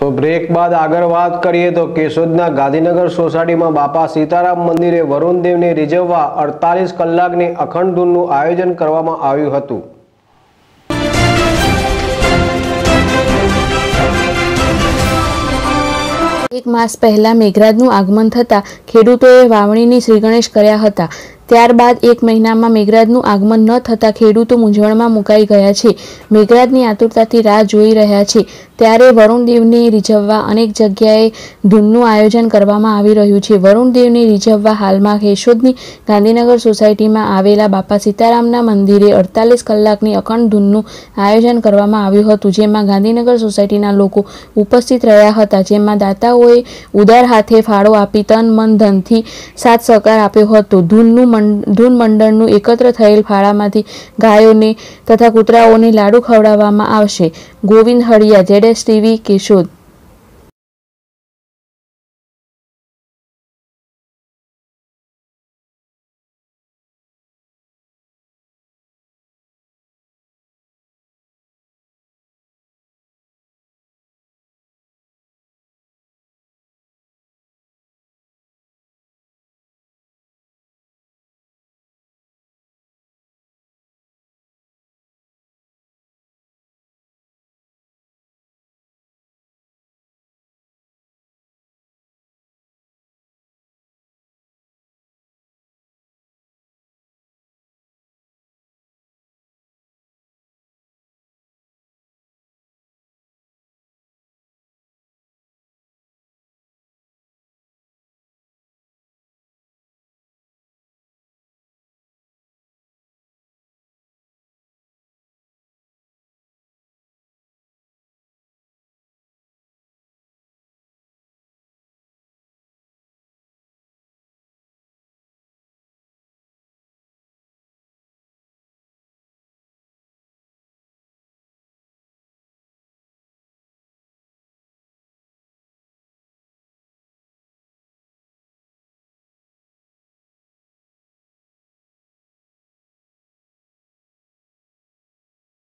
તો બ્રેક બાદ આગળ વાત કરીએ તો કેશોદના ગાંધીનગર સોસાયટીમાં બાપા સીતારામ મંદિરે વરુણદેવને રીઝવવા અડતાલીસ કલાકની અખંડ ધૂનનું આયોજન કરવામાં આવ્યું હતું એક માસ પહેલા મેઘરાજનું આગમન થતાં ખેડૂતોએ વાવણીની શ્રીગણેશ કર્યા હતા ત્યારબાદ એક મહિનામાં મેઘરાજનું આગમન ન થતાં ખેડૂતો મૂંઝવણમાં મુકાઈ ગયા છે મેઘરાજની આતુરતાથી રાહ જોઈ રહ્યા છે ત્યારે વરુણદેવને રીઝવવા અનેક જગ્યાએ ધૂનનું આયોજન કરવામાં આવી રહ્યું છે વરુણદેવને રીઝવવા હાલમાં કેશોદની ગાંધીનગર સોસાયટીમાં આવેલા બાપા સીતારામના મંદિરે અડતાલીસ કલાકની અખંડ ધૂનનું આયોજન કરવામાં આવ્યું હતું જેમાં ગાંધીનગર સોસાયટીના લોકો ઉપસ્થિત રહ્યા હતા જેમાં દાતાઓએ ઉદાર હાથે ફાળો આપી તન મન ધનથી સાથ સહકાર આપ્યો હતો ધૂનનું ધૂન મંડળનું એકત્ર થયેલ ફાળામાંથી ગાયોને તથા કૂતરાઓને લાડુ ખવડાવવામાં આવશે ગોવિંદ હળિયા જેડેસ ટીવી કેશોદ